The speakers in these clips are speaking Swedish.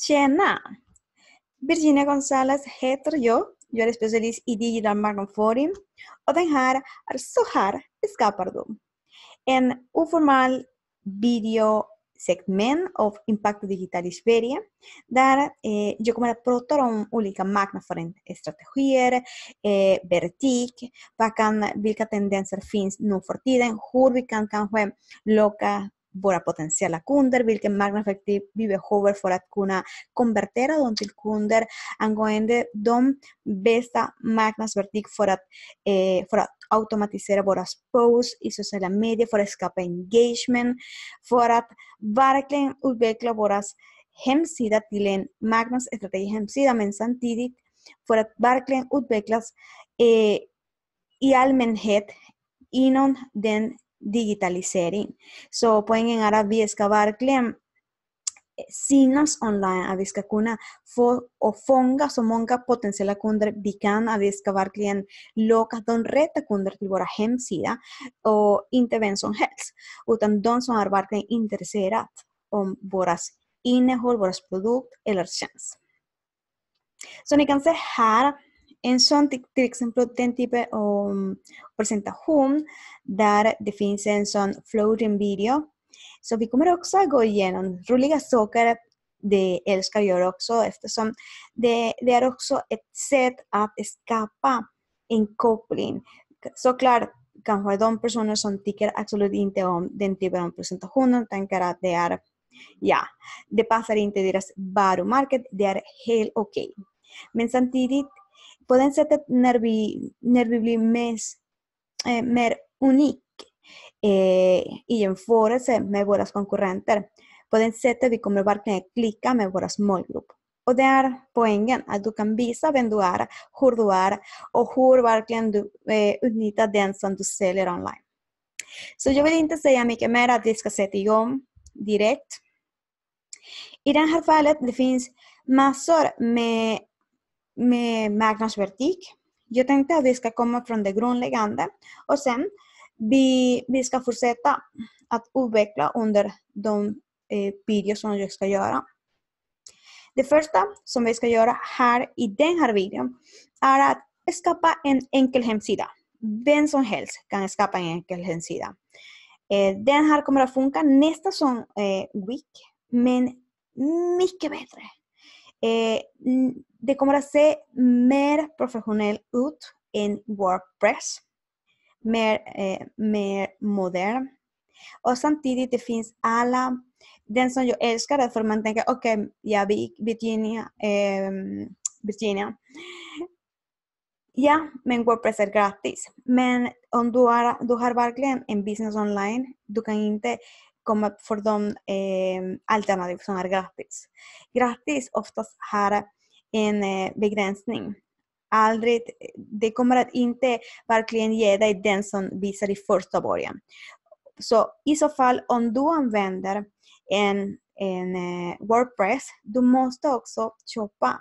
Tjena! Virginia Gonzales heter jag. Jag är specialist i digital marknadsföring och den här är Så här skapar du. En oformal videosegment av Impact Digital i Sverige där eh, jag kommer att prata om olika marknadsföringsstrategier, eh, vertik, vilka tendenser finns nu för tiden, hur vi kan kanske locka våra potentiella kunder, vilken marknadseffektiv vi vive hover forat kuna konvertera don til kunder angående de bästa don för Forat, eh, forat att automatisera post y social media, medier, för engagement, forat Barclay, verkligen utveckla hemsida tilen, Magnas estrategia hemsida men samtidigt Forat att verkligen eh, i Almenhet, Inon, den digitalisering. Så poängen är att vi ska verkligen eh, synas online, att vi ska kunna få och fånga så många potentiella kunder vi kan, att vi ska verkligen locka de rätta kunderna till vår hemsida och inte vem som helst, utan de som är verkligen intresserade om våras innehåll, våras produkt eller tjänst. Så ni kan se här en sån till exempel den typen av presentation där det finns en sån floating video. Så vi kommer också att gå igenom roliga saker det älskar jag också eftersom det, det är också ett sätt att skapa en koppling. Såklart kanske de personer som tycker absolut inte om den typen av presentationer tänker att det är, ja, det passar inte deras varumärke, det är helt okej. Okay. Men samtidigt potenset nervi, nervi blir mest, eh, mer unik eh, i jämförelse med våra konkurrenter. På det sättet vi kommer verkligen klicka med våra målgrupp. Och det är poängen, att du kan visa vem du är, hur du är och hur verkligen du eh, utnyttjar den som du säljer online. Så jag vill inte säga mycket mer att vi ska sätta igång direkt. I det här fallet det finns massor med med marknadsvertik. Jag tänkte att vi ska komma från det grundläggande och sen vi, vi ska fortsätta att utveckla under de eh, videor som jag ska göra. Det första som vi ska göra här i den här videon är att skapa en enkel hemsida. Vem som helst kan skapa en enkel hemsida. Eh, den här kommer att funka nästa som eh, week, men mycket bättre. Eh, det kommer att se mer professionell ut en Wordpress. Mer, eh, mer modern. Och samtidigt det finns alla, den som jag älskar, för man tänker okej, okay, Virginia, eh, Virginia. Ja, men Wordpress är gratis. Men om du har, du har verkligen en business online, du inte komma för de eh, alternativ som är gratis. Gratis oftast har en eh, begränsning. Aldrig, det kommer att inte verkligen ge dig den som visar i första början. Så i så fall om du använder en, en eh, Wordpress, du måste också köpa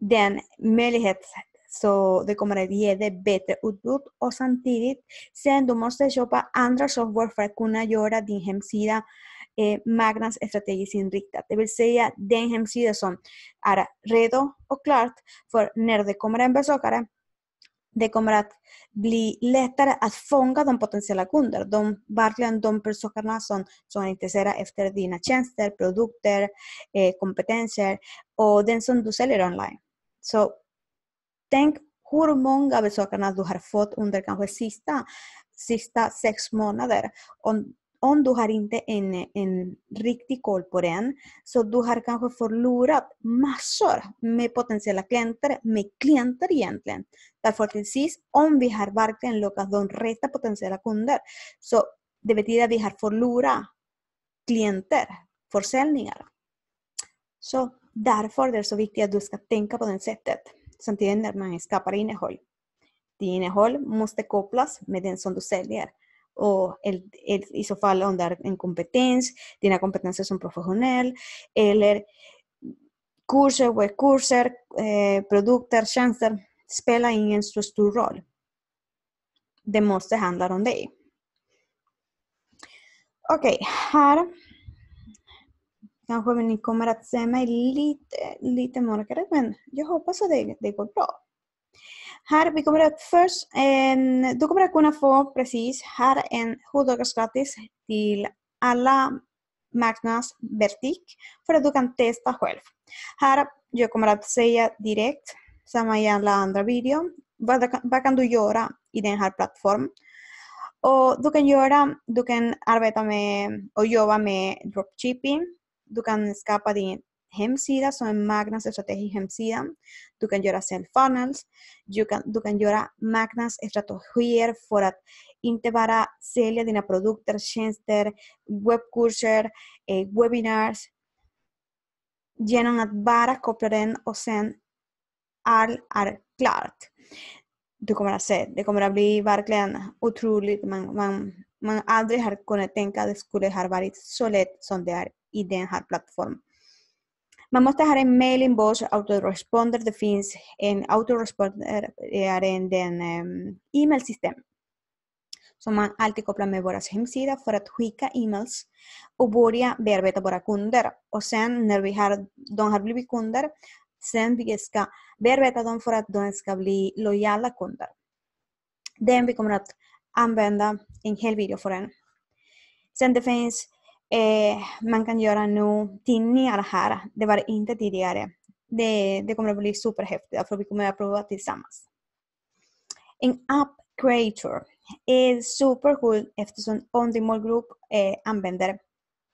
den möjlighet så det kommer att ge dig bättre utbud och samtidigt sen du måste köpa andra software för att kunna göra din hemsida eh, marknadsstrategiskt inriktad. Det vill säga den hemsida som är redo och klart för när det kommer en besökare det kommer att bli lättare att fånga de potentiella kunderna. de, verkligen de personerna som, som är intresserade efter dina tjänster, produkter, eh, kompetenser och den som du säljer online. Så Tänk hur många besökarna du har fått under kanske sista, sista sex månader. Om, om du har inte en, en riktig koll på den, så du har kanske förlorat massor med potentiella klienter, med klienter egentligen. Därför till sist, om vi har verkligen lockat de rätta potentiella kunder, så det betyder att vi har förlorat klienter, försäljningar. Så därför är det så viktigt att du ska tänka på det sättet. Så att när man skapar innehåll. Ditt innehåll måste kopplas med den som du säljer. Och el, el, i så fall om det är en kompetens, dina kompetenser som professionell eller kurser, webbkurser, eh, produkter, tjänster spelar ingen så stor roll. Det måste handla om dig. Okej, okay, här Kanske ni kommer att se mig lite, lite mörkare, men jag hoppas att det, det går bra. Här, vi kommer att först, eh, du kommer att kunna få precis här en 100 gratis till alla marknadsvertik för att du kan testa själv. Här, jag kommer att säga direkt, samma i alla andra videor, vad, vad kan du göra i den här plattformen? Och du kan göra, du kan arbeta med och jobba med dropshipping, du kan skapa din hemsida som en marknadsstrategi hemsida. Du kan göra säljfunnels. Du kan, du kan göra marknadsstrategier för att inte bara sälja dina produkter, tjänster, webbkurser, eh, webinars. Genom att bara koppla den och sen allt är klart. Du kommer att se, det kommer att bli verkligen otroligt. Man, man, man aldrig har kunnat tänka att det skulle ha varit så lätt som det är i den här plattformen. Man måste ha en mail inbox, autoresponder, det finns en autoresponder, det är en, den um, e-mailsystem som man alltid kopplar med vår hemsida för att skicka e-mails och börja bearbeta våra kunder. Och sen när vi har, de har blivit kunder, sen vi ska bearbeta dem för att de ska bli lojala kunder. Den vi kommer att använda en hel video för en. Sen det finns Eh, man kan göra nu tidningar här. Det var inte tidigare. Det, det kommer att bli superhäftigt för vi kommer att prova tillsammans. En app creator är supercool eftersom om din målgrupp eh, använder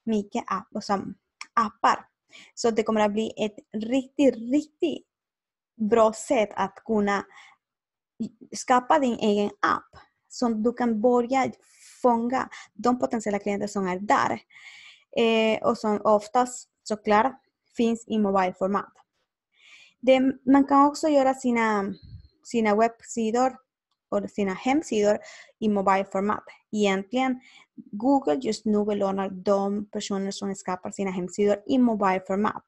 mycket app, som appar. Så det kommer att bli ett riktigt, riktigt bra sätt att kunna skapa din egen app. Så du kan börja fånga de potentiella klienter som är där eh, och som oftast såklart finns i mobilformat. man kan också göra sina, sina webbsidor och sina hemsidor i mobilformat. Egentligen, Google just nu belönar de personer som skapar sina hemsidor i mobilformat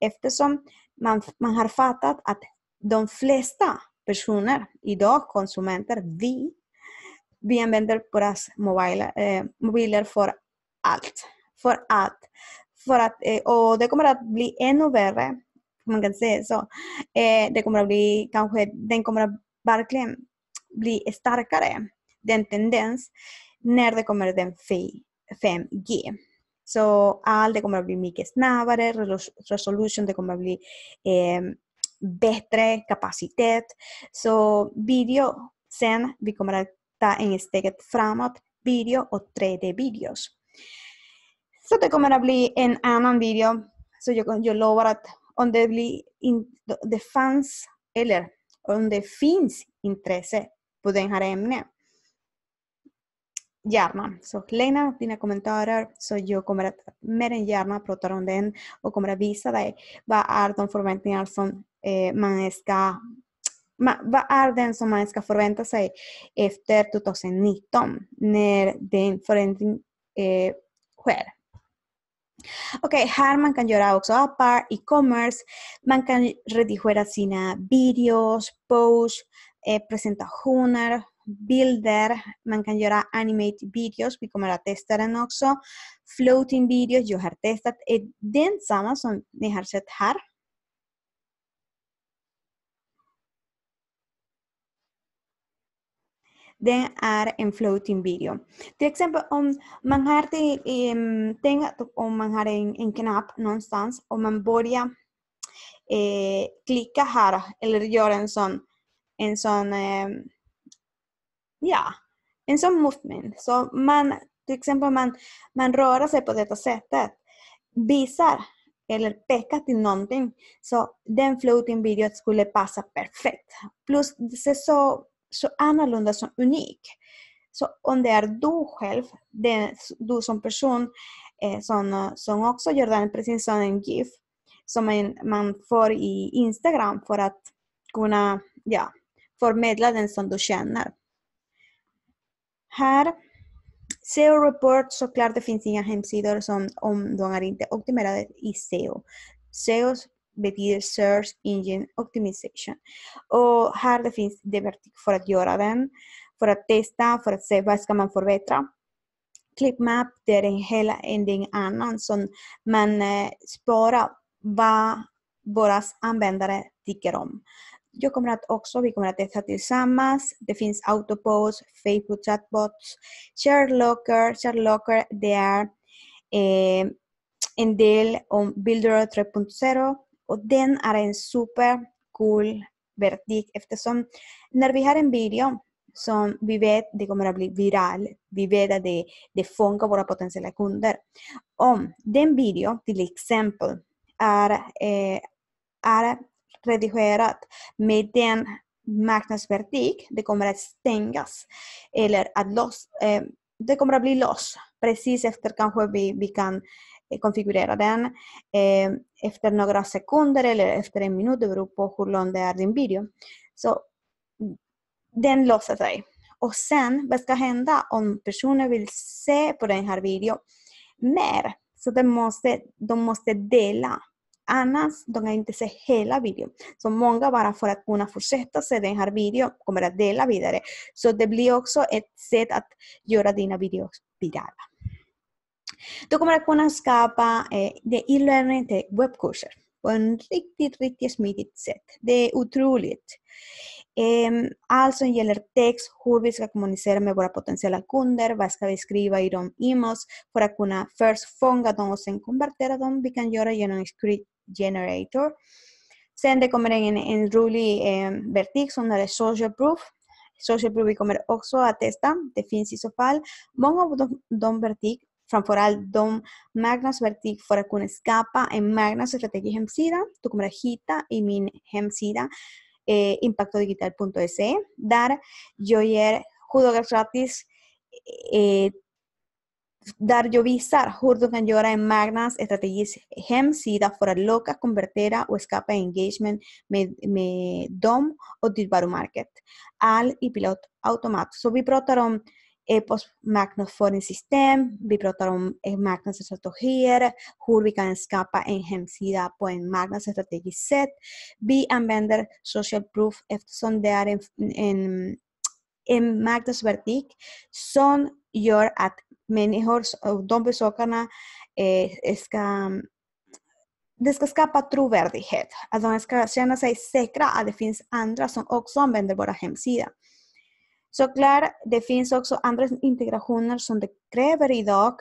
eftersom man, man har fattat att de flesta personer idag, konsumenter, vi vi använder våra mobiler, eh, mobiler för allt. För allt. För att, eh, och det kommer att bli ännu värre, man kan säga så. Eh, det kommer att bli, kanske, den kommer att verkligen bli starkare, den tendens, när det kommer den 5G. Så allt det kommer att bli mycket snabbare, resolution det kommer att bli eh, bättre kapacitet. Så video sen, vi kommer att ta en steget framåt video och 3D-videos. Så det kommer att bli en annan video. Så jag, jag lovar att om det, blir in, det fanns eller om det finns intresse på det här ämnet. Gärna. Så lämna dina kommentarer så jag kommer att mer än gärna prata om den och kommer att visa dig vad är de förväntningar som eh, man ska vad är den som man ska förvänta sig efter 2019 när den förändring eh, sker? Okej, eh, okay, här man kan göra också appar, e-commerce, man kan redigera sina videos, posts, eh, presentationer, bilder, man kan göra animate videos, vi kommer att testa den också, floating videos, jag eh, har testat, är den samma som ni har sett här. than are in floating video. Till exempel om man har um, tänkt om man har en, en knapp någonstans och man börjar eh, klicka här eller göra en sån, en sån eh, ja, en sån movement. Så man, till exempel man, man rör sig på detta sättet, visar eller pekar till någonting. Så den floating videot skulle passa perfekt. Plus det ser så så annorlunda som unik. Så om det är du själv, det, du som person eh, som, som också gör den precis som en GIF som en, man får i Instagram för att kunna ja, förmedla den som du känner. Här, SEO Report, såklart det finns inga hemsidor som, om de är inte optimerade i SEO. SEO betyder Search Engine Optimization. Och här det finns det verktyg för att göra den, för att testa, för att se vad ska man förbättra. Clipmap det är en hel en annan som man eh, sparar vad våra användare tycker om. Jag kommer att också, vi kommer att testa tillsammans. Det finns autopost, Facebook chatbots, Sharelocker. Sharelocker det är eh, en del om Builder 3.0 och den är en supercool vertik eftersom när vi har en video som vi vet det kommer att bli viral, vi vet att det, det fångar våra potentiella kunder. Om den video till exempel är, eh, är redigerad med den marknadsvertik, det kommer att stängas eller att loss, eh, det kommer att bli loss precis efter kanske vi, vi kan Eh, konfigurera den eh, efter några sekunder eller efter en minut, det beror på hur lång det är din video. Så den låser sig. Och sen, vad ska hända om personen vill se på den här videon mer? Så de måste, de måste dela. Annars de kan inte se hela videon. Så många bara för att kunna fortsätta se den här videon kommer att dela vidare. Så det blir också ett sätt att göra dina videos virala. Du kommer att kunna skapa eh, det e-learning till webbkurser på en riktigt, riktigt smidigt sätt. Det är otroligt. Eh, allt som gäller text, hur vi ska kommunicera med våra potentiella kunder, vad ska vi skriva i de e för att kunna först fånga dem och sen konvertera dem. Vi kan göra genom script generator. Sen det kommer en, en rolig eh, em, vertik som är social proof. Social proof vi kommer också att testa. Det finns i så fall många av de, de vertik Franforal, dom Magnus vertig fuera con escapa en magnas hemsida. tu tu y y min hemsida eh, impactodigital.se punto jag e, dar joyer gratis eh, dar yo visa, visar judo magnus en magnas hemsida convertera att loca convertera o escapa engagement me dom o och market al y pilot automat so vi e-post eh, marknadsföringssystem, vi pratar om marknadsstrategier, hur vi kan skapa en hemsida på en marknadsstrategisk sätt. Vi använder social proof eftersom det är en, en, en marknadsvertik som gör att människor, de besökarna, eh, ska det ska skapa trovärdighet. Att de ska känna sig säkra att det finns andra som också använder vår hemsida. Såklart, det finns också andra integrationer som det kräver idag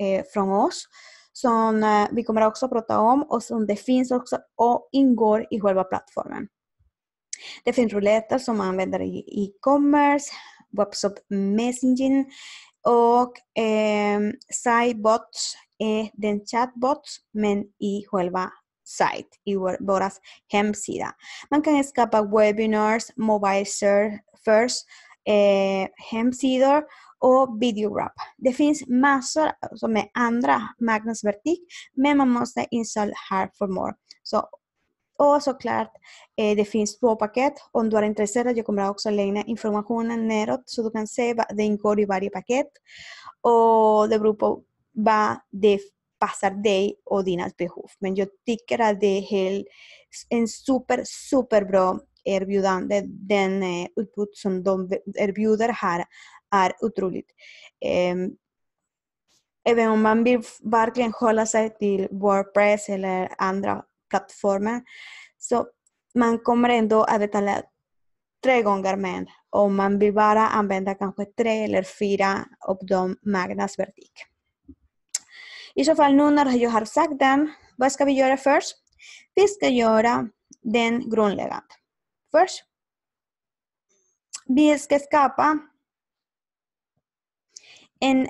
eh, från oss som vi eh, kommer också prata om och som det finns också och ingår i själva plattformen. Det finns rouletter som man använder i e-commerce, webshop messaging och eh, sidebots är e, den chatbots men i själva sajt, i vår, hemsida. Man kan skapa webinars, mobile first eh, hemp seeder och videorap. Det finns massor som är andra Magnus men man måste insult hard for more. Så, och såklart, eh, det finns två paket om du är intresserad. Jag kommer också lägga informationen neråt så du kan se vad det ingår i varje paket. Och det beror på vad det passar dig och dina behov. Men jag tycker att det en super, super bro. erbjudande, den eh, utbud som de erbjuder här är otroligt. Även om man vill verkligen hålla sig till Wordpress eller andra plattformar så man kommer ändå att betala tre gånger mer om man vill bara använda kanske tre eller fyra av de marknadsvertik. I så fall nu när jag har sagt den, vad ska vi göra först? Vi ska göra den grundläggande. Först. Vi ska skapa en,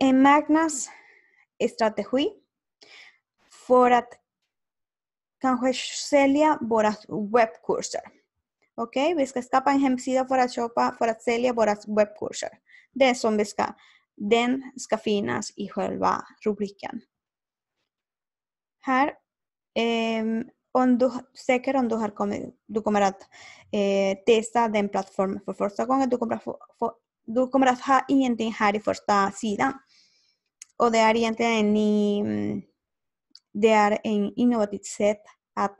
en marknadsstrategi för att kanske sälja våra webbkurser. Okej, okay? vi ska skapa en hemsida för att köpa, för att sälja våra webbkurser. Det som vi ska, den ska finnas i själva rubriken. Här. Um, om du söker om du har kommit, du kommer att eh, testa den plattformen för första gången. Du kommer, att få, få, du kommer att ha ingenting här i första sidan. Och det är egentligen en, det är en mm, innovativt sätt att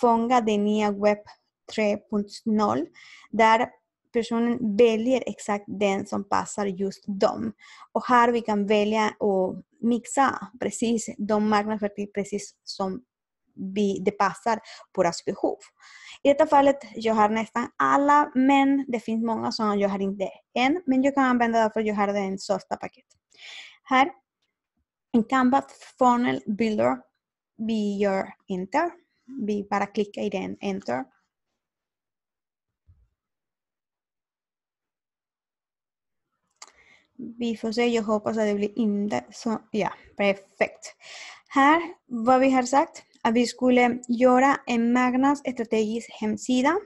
fånga den nya webb 3.0 där personen väljer exakt den som passar just dem. Och här vi kan välja och mixa precis de marknadsförtyg precis som det passar våras behov. I detta fallet, jag har nästan alla, men det finns många som jag har inte än, men jag kan använda för jag har den största paket. Här, en Canvas Funnel Builder, vi gör Enter. Vi bara klickar i den, Enter. Vi får se, jag hoppas att det blir inte så. Ja, perfekt. Här, vad vi har sagt. Abiscule llora en magnas estrategias hemcida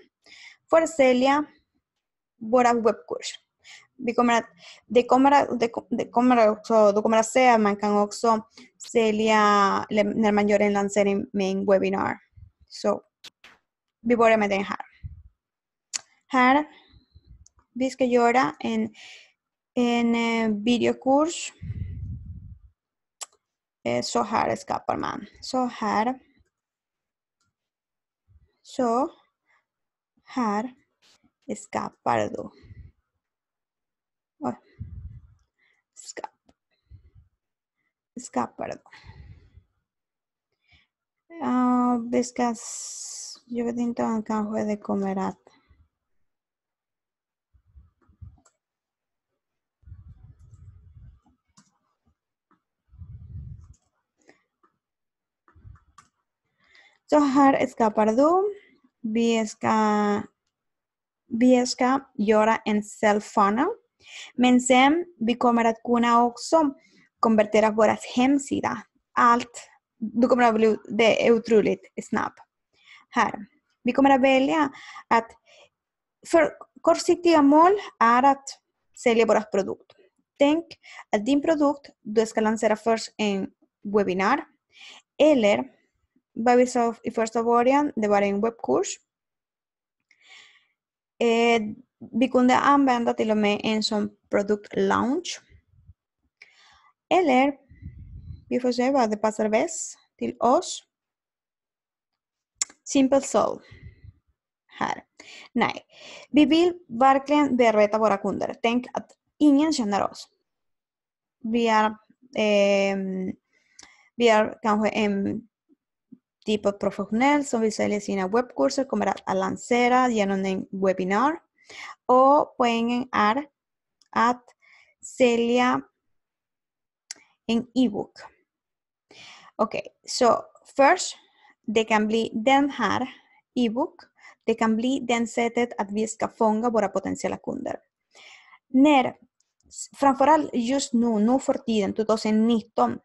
Forcelia bora web våra de de de de det, de att, de mancan oxo celia en main webinar. so vi me med den har, llora vi llora en en, eh, video course eh, Sojar escapar, man. Sojar escapar. Sojar escapar. Escapardo. Ves oh, ah, que yo me tiento a un cajo de comer a. Tohar Escapardu, Bieska, Bieska, llora en Selfana, Mensem, Bikomerat Kuna Oxom, Convertir Goras hemsida. Alt, du kommer de bli, det är otroligt snabbt. Här. Vi kommer att välja att, för kortsiktiga mål är att sälja Think, din produkt, du ska lansera först en webinar? eller Babies of i förstagården, det var en webbkurs. Eh, vi kunde använda till och med en som produktlaunch. Eller, vi får se vad det passar bäst till oss. Simple Soul. Här. Nej, vi vill verkligen bearbeta våra kunder. Tänk att ingen känner oss. Vi är, eh, vi är kanske en tipo professionell som vill sälja sina webbkurser kommer att lansera genom en webbinar. Och poängen är att sälja en e-book. Okej, okay, så först, det kan bli den här e-book. Det kan bli den sättet att vi ska fånga våra potentiella kunder. När, framförallt just nu, nu för tiden, 2019,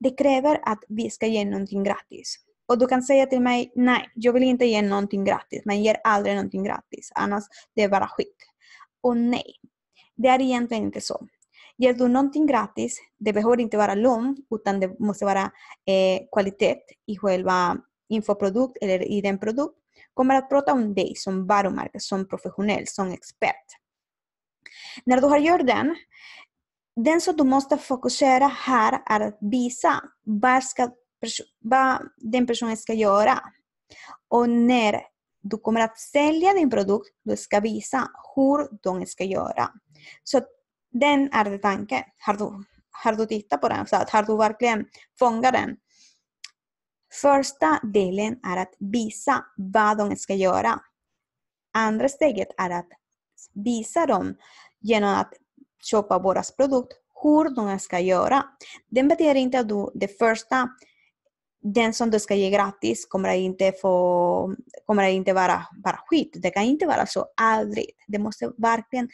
det kräver att vi ska ge någonting gratis. Och du kan säga till mig, nej, jag vill inte ge någonting gratis. Man ger aldrig någonting gratis, annars det är bara skit. Och nej, det är egentligen inte så. Ger du någonting gratis, det behöver inte vara lön, utan det måste vara eh, kvalitet i själva infoprodukt eller i den produkt. Kommer att prata om dig som varumärke, som professionell, som expert. När du har gjort den, den som du måste fokusera här är att visa var ska vad den personen ska göra. Och när du kommer att sälja din produkt, du ska visa hur de ska göra. Så den är det tanken. Har du, har du tittat på den? Så att har du verkligen fångat den? Första delen är att visa vad de ska göra. Andra steget är att visa dem genom att köpa våras produkt hur de ska göra. Det betyder inte att du det första den som du ska ge gratis kommer inte, få, kommer inte vara, bara skit. Det kan inte vara så, aldrig. Det måste verkligen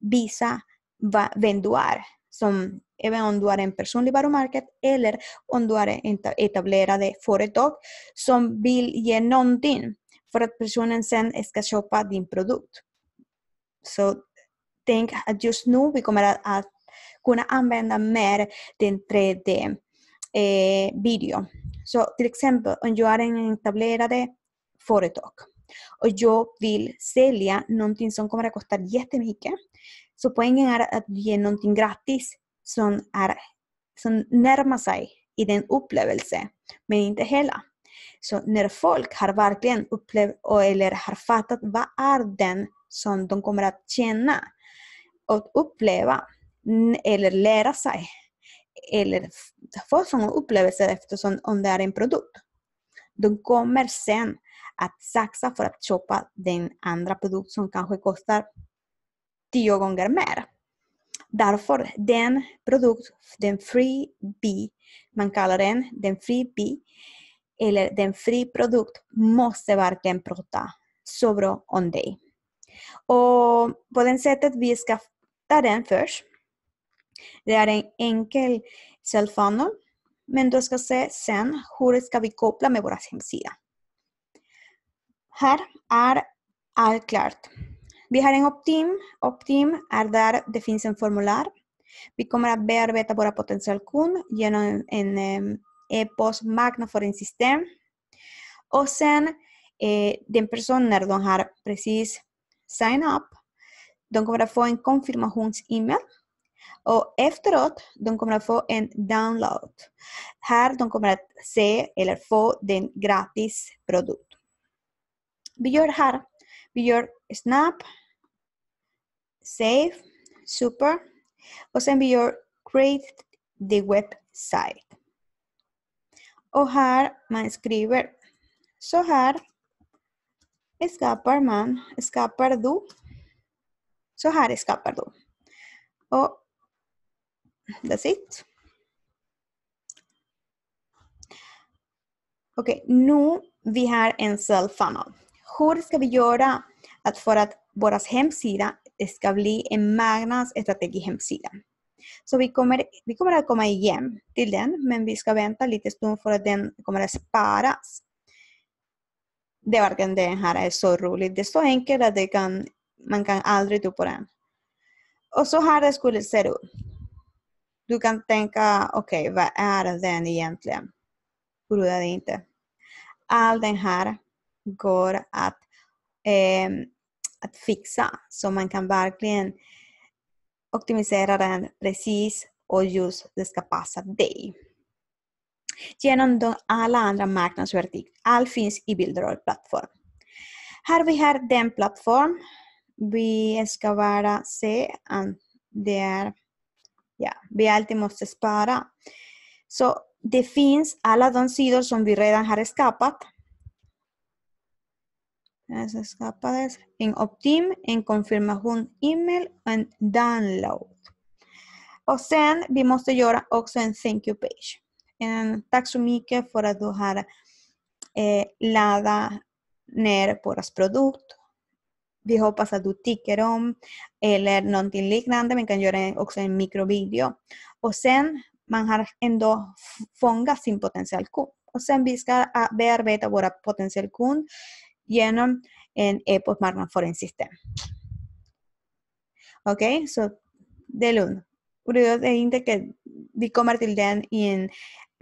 visa va, vem du är. Som, även om du är en personlig varumärke eller om du är en etablerade företag som vill ge någonting för att personen sen ska köpa din produkt. Så tänk att just nu vi kommer att, att kunna använda mer den 3D-video. Eh, så till exempel om jag är en etablerade företag och jag vill sälja någonting som kommer att kosta jättemycket. Så poängen är att ge någonting gratis som, är, som närmar sig i den upplevelsen men inte hela. Så när folk har verkligen upplevt eller har fattat vad är den som de kommer att känna och uppleva eller lära sig eller få sådana upplevelser eftersom om det är en produkt. De kommer sen att satsa för att köpa den andra produkt som kanske kostar tio gånger mer. Därför den produkt, den free bee”, man kallar den den free bee”, eller den fri produkt måste verkligen prata så bra om dig. Och på det sättet vi ska ta den först det är en enkel cellfunnel, men du ska se sen hur ska vi koppla med vår hemsida. Här är allt klart. Vi har en Optim. Optim är där det finns en formulär. Vi kommer att bearbeta våra potentiella kund genom en e-post marknadsföringssystem. Och sen eh, den person när de har precis sign up, de kommer att få en konfirmations-e-mail O, efteråt, de kommer att en download. Här de kommer att se gratis produkt. Vi gör snap, save, super och sen vi create the website. Och här man skriver så här skapar man, skapar du. Så här That's it. Okej, okay, nu vi har en cell-funnel. Hur ska vi göra att för att vår hemsida ska bli en marknadsstrategi hemsida? Så vi kommer, vi kommer att komma igen till den, men vi ska vänta lite stund för att den kommer att sparas. Det verkligen den här är så roligt. Det är så enkelt att det kan, man kan aldrig tro på den. Och så här det skulle se ut. Du kan tänka, okej, okay, vad är den egentligen? Bryr det inte. All den här går att, eh, att fixa så man kan verkligen optimisera den precis och just det ska passa dig. Genom de alla andra marknadsverktyg. Allt finns i Bildroll-plattform. Här vi har den plattform. Vi ska bara se att det är Ja, vi alltid måste spara. Så det finns alla de sidor som vi redan har skapat. skapades en Optim, en konfirmation e-mail och en download. Och sen vi måste göra också en thank you page. En, tack så mycket för att du har eh, laddat ner våra produkter vi hoppas att du tycker om eller någonting liknande. Man kan göra också en mikrovideo. Och sen man har ändå fångat sin potentiell kund. Och sen vi ska bearbeta våra potentiell kund genom en e postmarknadsföringssystem Okej, okay? så det är lugnt. Och det är inte vi kommer till den i en,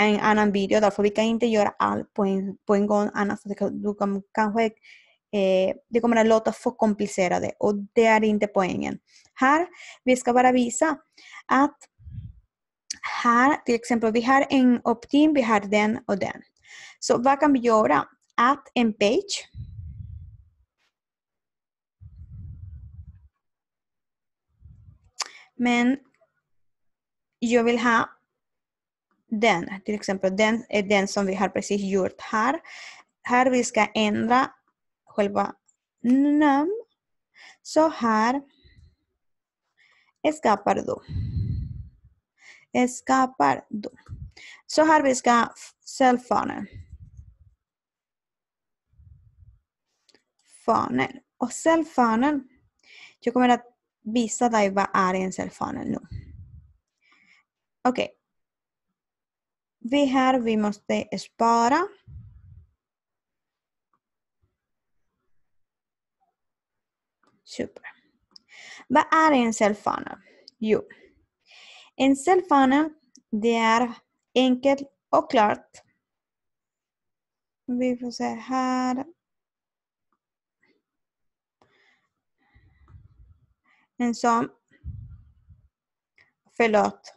en annan video därför vi kan inte göra allt på en, på en gång annars kan, du kanske Eh, det kommer att låta för komplicerade och det är inte poängen. Här, vi ska bara visa att här till exempel, vi har en opt-in, vi har den och den. Så vad kan vi göra? Att en page Men jag vill ha den, till exempel den är den som vi har precis gjort här. Här vi ska ändra själva namn. Så här skapar du. Skapar du. Så här vi ska cellfonen. Fanen. Och cellfonen, jag kommer att visa dig vad är en cellfanel nu. Okej. Okay. Vi här, vi måste spara. Super. Vad är en cellfunnel? Jo, en cellfunnel det är enkelt och klart. Vi får se här. En sån. Förlåt,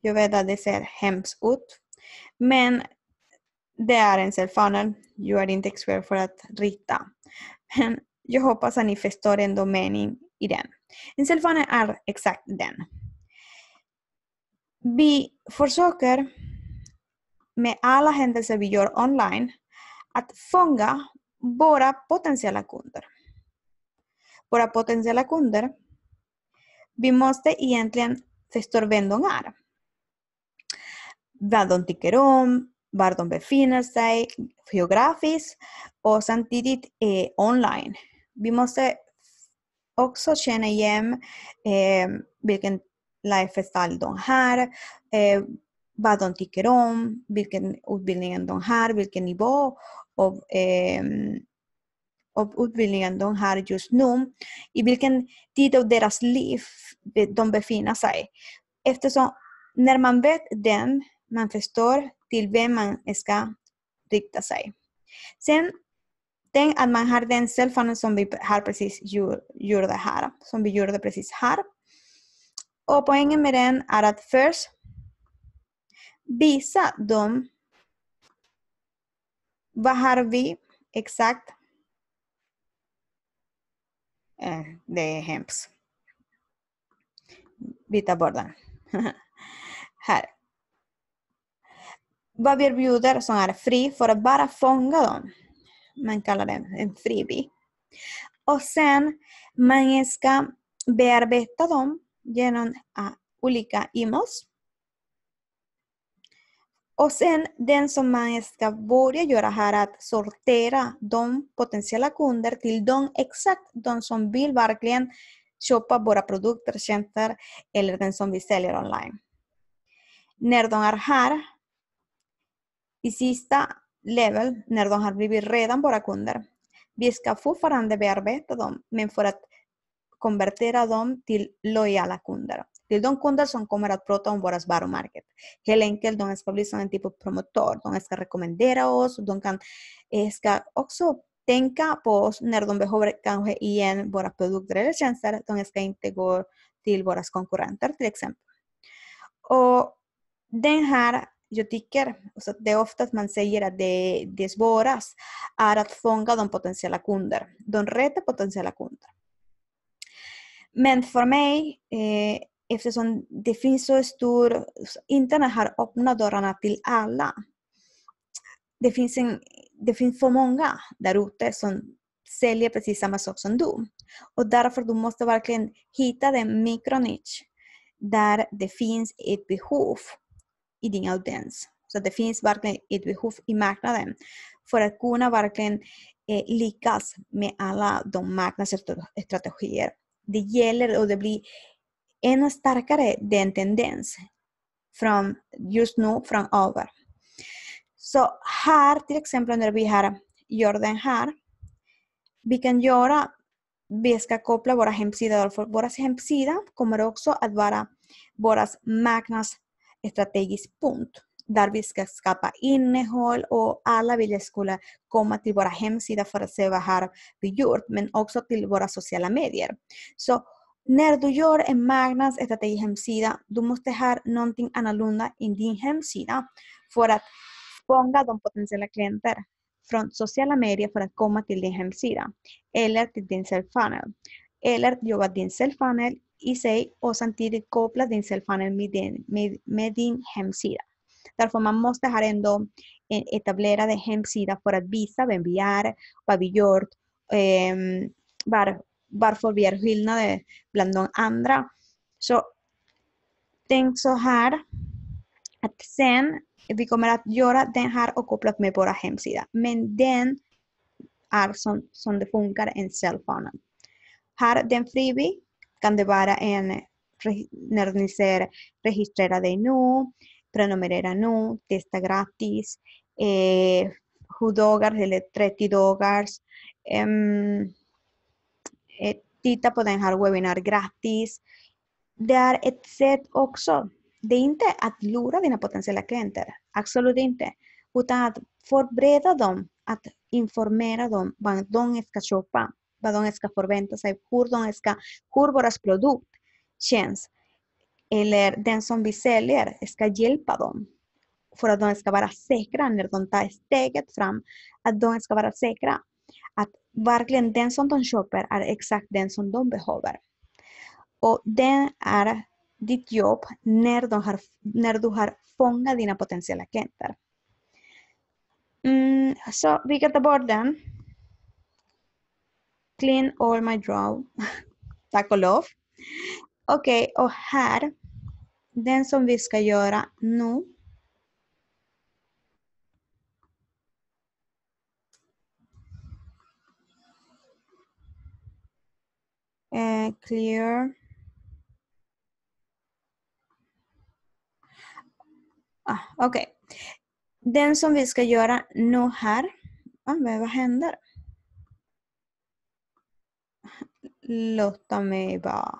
jag vet att det ser hemskt ut. Men det är en cellfunnel. Jag är inte expert för att rita. Men jag hoppas att ni förstår ändå meningen i den. En Inselvana är exakt den. Vi försöker med alla händelser vi gör online att fånga våra potentiella kunder. Våra potentiella kunder, vi måste egentligen förstå vem de är. Vad de tycker om, var de befinner sig geografiskt och samtidigt är e online vi måste också känna igen eh, vilken lifestyle de har, eh, vad de tycker om, vilken utbildning de har, vilken nivå av, eh, av utbildningen de har just nu, i vilken tid av deras liv de befinner sig. Eftersom när man vet den, man förstår till vem man ska rikta sig. Sen Tänk att man har den cellfonen som vi har precis gjorde här. Som vi gjorde precis här. Och poängen med den är att först visa dem vad har vi exakt. Eh, det är hemskt. Vi tar bort den. här. Vad vi erbjuder som är fri för att bara fånga dem man kallar det en freebie. Och sen man ska bearbeta dem genom uh, olika emos. Och sen den som man ska börja göra här är att sortera de potentiella kunder till de exakt de som vill verkligen köpa våra produkter, tjänster eller den som vi säljer online. När de är här, i sista level när de har blivit redan våra kunder. Vi ska fortfarande bearbeta dem, men för att konvertera dem till lojala kunder. Till de kunder som kommer att prata om våras varumärke. Helt enkelt, de ska bli som en typ av promotör. De ska rekommendera oss. De kan, ska också tänka på oss när de behöver kanske igen våra produkter eller tjänster. De ska inte gå till våra konkurrenter till exempel. Och den här jag tycker, så det är ofta att man säger att det, det svårast är att fånga de potentiella kunder, eh, de rätta potentiella kunder. Men för mig, eh, eftersom det finns så stor, internet har öppnat dörrarna till alla. Det finns, en, det finns för många därute som säljer precis samma sak som du. Och därför du måste verkligen hitta den mikronisch där det finns ett behov i din audiens. Så det finns verkligen ett behov i marknaden för att kunna verkligen eh, lyckas med alla de marknadsstrategier. Det gäller och det blir ännu starkare den tendens från just nu från över. Så här till exempel när vi har, gör den här, vi kan göra, vi ska koppla våra hemsidor, för vår hemsida kommer också att vara våras marknads strategisk punkt där vi ska skapa innehåll och alla vill skulle komma till våra hemsida för att se vad har vi gjort men också till våra sociala medier. Så när du gör en marknadsstrategisk hemsida, du måste ha någonting annorlunda i din hemsida för att fånga de potentiella klienter från sociala medier för att komma till din hemsida eller till din self-funnel. Eller jobba din self-funnel i sig och samtidigt koppla den cellfanen med din, med, med din hemsida. Därför man måste ha ändå en etablerad hemsida för att visa vem vi är, vad vi gör, eh, var, varför vi är skillnader bland de andra. Så tänk så här att sen vi kommer att göra den här och koppla med våra hemsida. Men den är som, som det funkar en cellphone. Har den frivillig Candevara en eh, Nernicer Registrera de Nu, Prenomerera Nu, Testa Gratis, eh, Judogars, Eletretidogars, eh, eh, tita pueden webinar gratis. Det set oxo oxo också. Det de inte att lura dina potentiella klienter, absolut inte. Utan don informera don van escachopa ska förvänta sig, hur de ska, hur våras produkt känns. Eller den som vi säljer ska hjälpa dem för att de ska vara säkra när de tar steget fram, att de ska vara säkra. Att verkligen den som de köper är exakt den som de behöver. Och det är ditt jobb när, de har, när du har fångat dina potentiella klienter. Mm, så vi kan ta bort den clean all my draw. Tack och lov. Okej, okay, och här. Den som vi ska göra nu. Uh, clear. Ah, Okej. Okay. Den som vi ska göra nu här. Ah, vad händer? låta mig bara...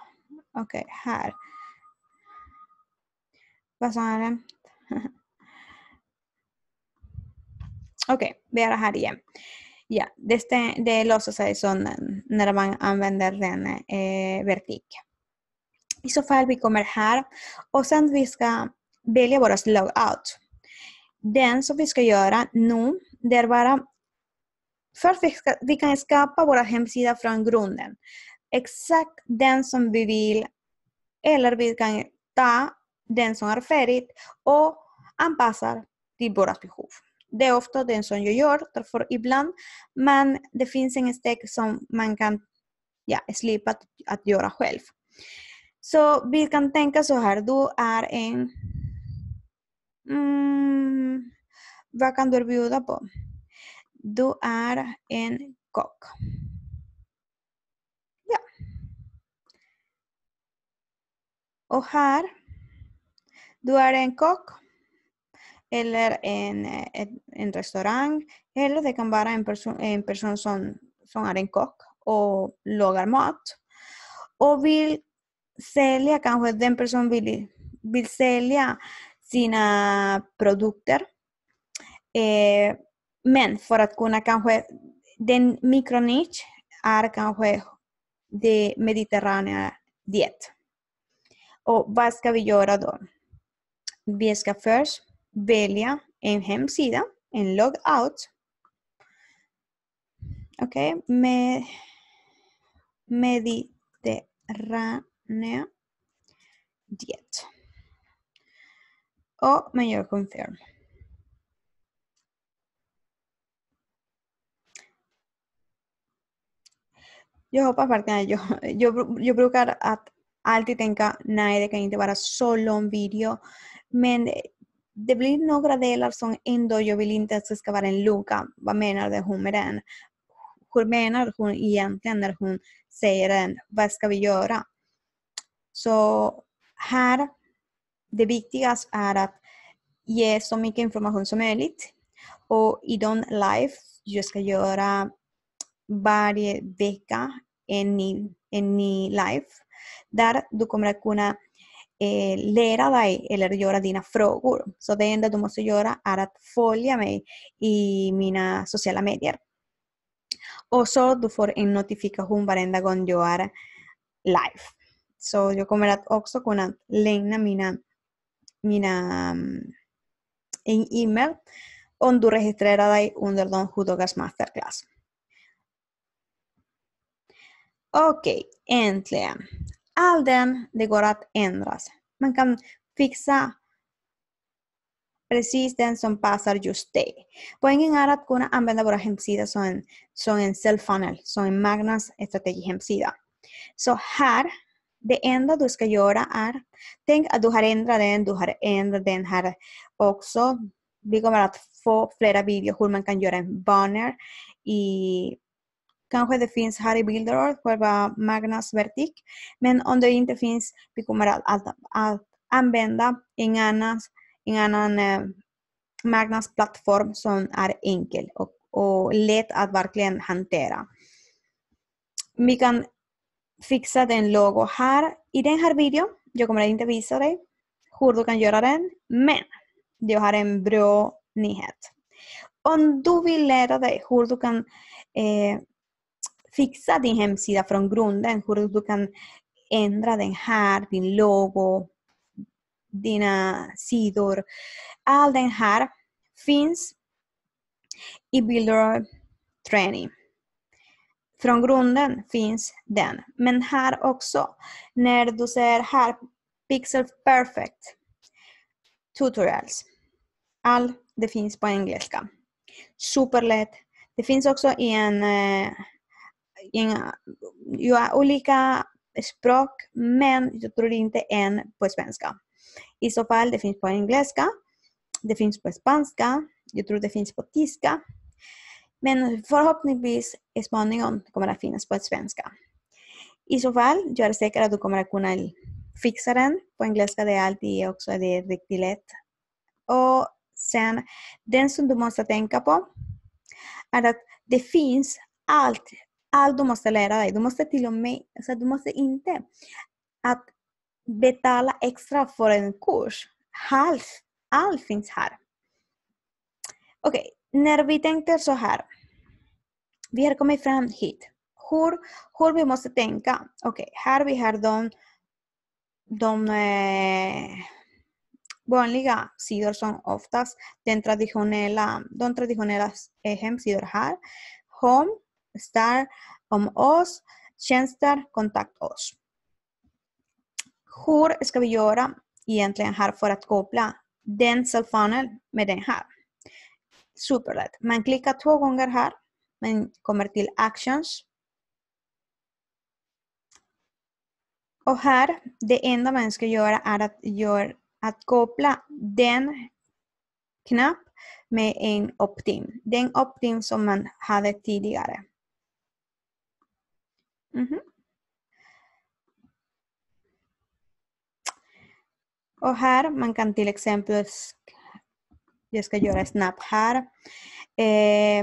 Okej, okay, här. Vad sa han? Okej, vi är här igen. Ja, det, det låser sig så när man använder den eh, vertik. I så fall vi kommer här och sen vi ska välja vår logout. Den som vi ska göra nu, det är bara Först vi, ska, vi kan skapa vår hemsida från grunden exakt den som vi vill eller vi kan ta den som är färdig och anpassa till våra behov. Det är ofta den som jag gör, därför ibland, men det finns en steg som man kan ja, slippa att, att göra själv. Så vi kan tänka så här, du är en... Mm, vad kan du erbjuda på? Du är en kock. och här. Du är en kock eller eh, en, en, en restaurang eller det kan vara en person, en person som, som är en kock och lagar mat och vill sälja, kanske den personen vill, vill sälja sina produkter. Eh, men för att kunna kanske, den mikronisch är kanske det mediterrana diet. O vasca villoradón. vi göra då? en hemsida, en logout. Okej, okay. me mediterránea diet. Och man gör confirm. Yo. Yo. Yo. Yo. jag, jag alltid tänka nej, det kan inte vara så lång video. Men det blir några delar som ändå jag vill inte att det ska vara en lucka. Vad menar hon med den? Hur menar hon egentligen när hon säger den? Vad ska vi göra? Så här, det viktigaste är att ge så mycket information som möjligt. Och i de live jag ska göra varje vecka en ny, en ny live där du kommer att kunna eh, lära dig eller göra dina frågor. Så det enda du måste göra är att följa mig i mina sociala medier. Och så du får en notifikation varenda gång jag är live. Så jag kommer att också kunna lämna mina, mina mm, en e-mail om du registrerar dig under de 7 dagars masterclass. Okej, okay, äntligen all den, det går att ändras. Man kan fixa precis den som passar just dig. Poängen är att kunna använda våra hemsidor som en, som en self-funnel, som en marknadsstrategihemsida. Så här, det enda du ska göra är, tänk att du har ändrat den, du har ändrat den här också. Vi kommer att få flera videor hur man kan göra en banner i Kanske det finns här i Bilderud, själva Magnas vertik. Men om det inte finns, vi kommer att, att, att använda en annan, en annan eh, marknadsplattform som är enkel och, och lätt att verkligen hantera. Vi kan fixa den logo här i den här videon. Jag kommer inte visa dig hur du kan göra den, men jag har en bra nyhet. Om du vill lära dig hur du kan eh, fixa din hemsida från grunden, hur du kan ändra den här, din logo, dina sidor. All den här finns i Builder Training. Från grunden finns den. Men här också, när du ser här, Pixel Perfect Tutorials. Allt det finns på engelska. Superlätt. Det finns också i en eh, jag har ah, olika språk men jag tror inte än på svenska. I så fall det finns på engelska, det finns på spanska, jag tror det finns på tyska. Men förhoppningsvis småningom kommer det finnas på svenska. I så fall, jag är säker att du kommer att kunna fixa den. På engelska det är alltid också det är riktigt lätt. Och sen, den som du måste tänka på är att det finns allt allt du måste lära dig. Du måste till och med, alltså du måste inte att betala extra för en kurs. Allt, allt finns här. Okej, okay. när vi tänker så här. Vi har kommit fram hit. Hur, hur vi måste tänka. Okej, okay. här vi har de, de eh, vanliga sidor som oftast den traditionella, de traditionella eh, hemsidor här. Home, star, om oss, tjänster, kontakt oss. Hur ska vi göra egentligen här för att koppla den cellfunnel med den här? Superlätt. Man klickar två gånger här. Man kommer till actions. Och här, det enda man ska göra är att, gör, att koppla den knapp med en opt-in. Den opt-in som man hade tidigare. Ujú. Ojar, mancantil exemplu es es que llora snapjar. Eh,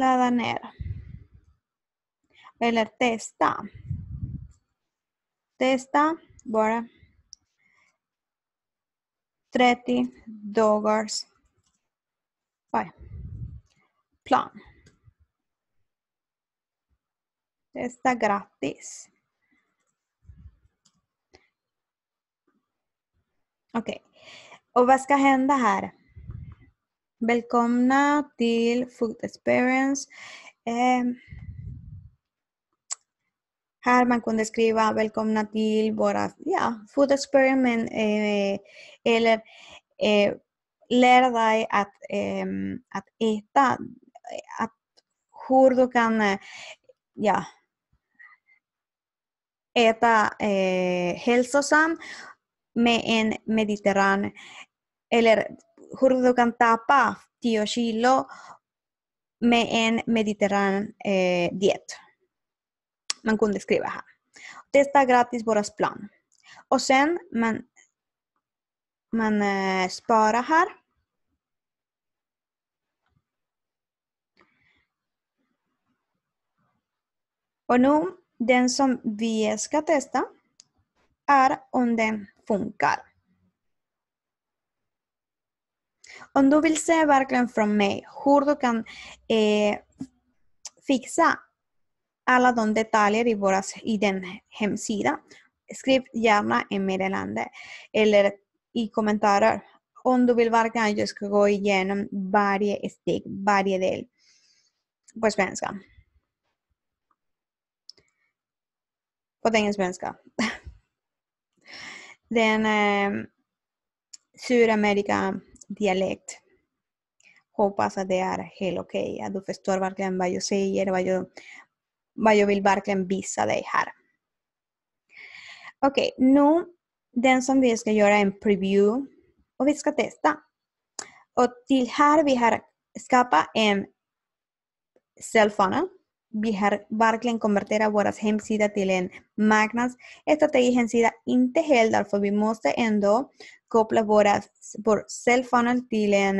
la danera. Eller testa. Testa bora. 30 dagars. Plan. Nästa, grattis. Okej. Okay. Och vad ska hända här? Välkomna till Food Experience. Eh, här man kunde skriva välkomna till våra ja, Food Experiment eh, eller eh, lär dig att, eh, att äta, att hur du kan eh, ja, äta eh, hälsosam med en mediterran. Eller hur du kan tappa 10 kilo med en mediterran eh, diet. Man kunde skriva här. Testa gratis våras plan. Och sen man, man eh, sparar här. Och nu den som vi ska testa är om den funkar. Om du vill se verkligen från mig hur du kan eh, fixa alla de detaljer i, våra, i den hemsida, skriv gärna ett meddelande eller i kommentarer om du vill verkligen jag ska gå igenom varje steg, varje del på svenska. på den svenska. Det är en eh, sydamerika Hoppas att det är helt okej, okay, att du förstår verkligen vad jag säger, vad jag, vad jag vill verkligen visa dig här. Okej, okay, nu den som vi ska göra en preview och vi ska testa. Och till här vi har skapat en cellfunnel Barklen konvertera våra hemsida till en marknads strategi hemsida inte helt därför vi måste ändå koppla våra, vår cellfunnel till en,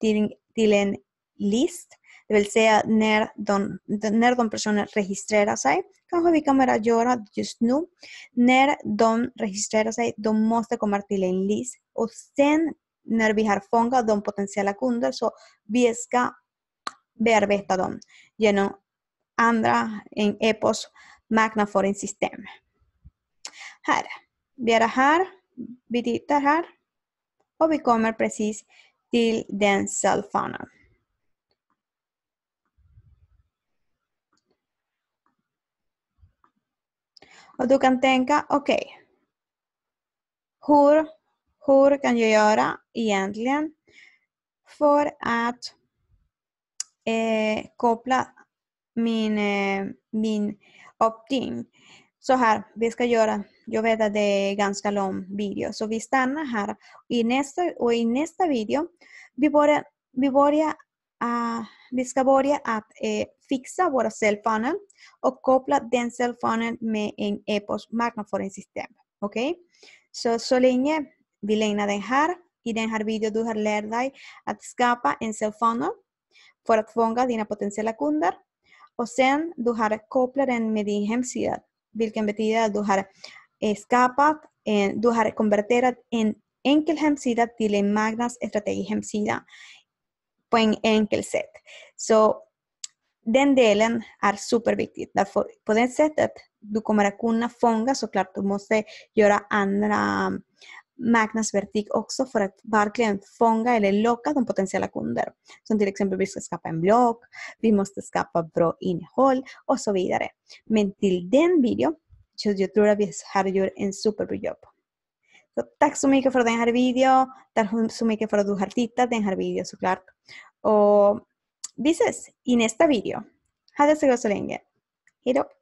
till, till en list. Det vill säga när de, när de personer registrerar sig, kanske vi kommer att göra just nu. När de registrerar sig, de måste komma till en list och sen när vi har fångat de potentiella kunder så vi ska bearbeta dem genom andra än Epos marknadsföringssystem. Här, vi är här, vi tittar här och vi kommer precis till den cellfunnel. Och du kan tänka, okej, okay, hur, hur kan jag göra egentligen för att eh, koppla min, eh, min opt-in. Så här, vi ska göra, jag vet att det är en ganska lång video, så vi stannar här. I nästa, och i nästa video, vi börjar, vi börjar uh, vi ska börja att eh, fixa våra cellfunnel och koppla den cellfunnel med en e-post marknadsföringssystem. Okej? Okay? Så, så länge vi lämnar den här, i den här videon du har lärt dig att skapa en cellfunnel för att fånga dina potentiella kunder. Och sen du har kopplat den med din hemsida, vilken betyder att du har eh, skapat, du har konverterat en enkel hemsida till en hemsida på en enkel sätt. Så den delen är superviktig. Därför på det sättet du kommer att kunna fånga såklart, du måste göra andra marknadsverktyg också för att verkligen fånga eller locka de potentiella kunder. Som till exempel, vi ska skapa en blogg, vi måste skapa bra innehåll och så vidare. Men till den videon, så jag tror att vi har gjort en superbra jobb. Så tack så mycket för den här videon. Tack så mycket för att du har tittat den här videon såklart. Och vi ses i nästa video. Ha det så gott så länge. Hejdå!